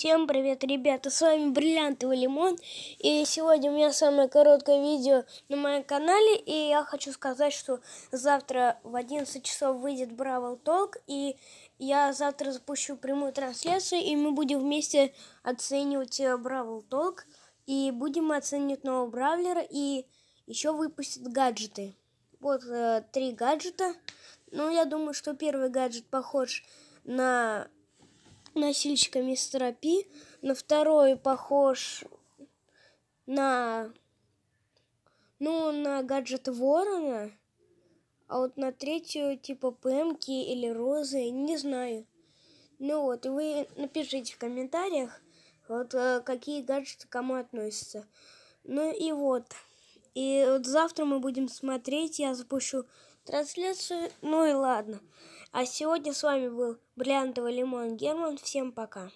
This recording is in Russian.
Всем привет, ребята, с вами Бриллиантовый Лимон. И сегодня у меня самое короткое видео на моем канале. И я хочу сказать, что завтра в 11 часов выйдет Бравл Толк. И я завтра запущу прямую трансляцию. И мы будем вместе оценивать э, Бравл Толк. И будем оценивать нового Бравлера. И еще выпустят гаджеты. Вот э, три гаджета. Ну, я думаю, что первый гаджет похож на носильщиками стропи. На второй похож на... Ну, на гаджет ворона. А вот на третью типа пэмки или розы, не знаю. Ну вот, вы напишите в комментариях, вот э, какие гаджеты кому относятся. Ну и вот. И вот завтра мы будем смотреть, я запущу трансляцию. Ну и ладно. А сегодня с вами был Бриллиантовый Лимон Герман. Всем пока.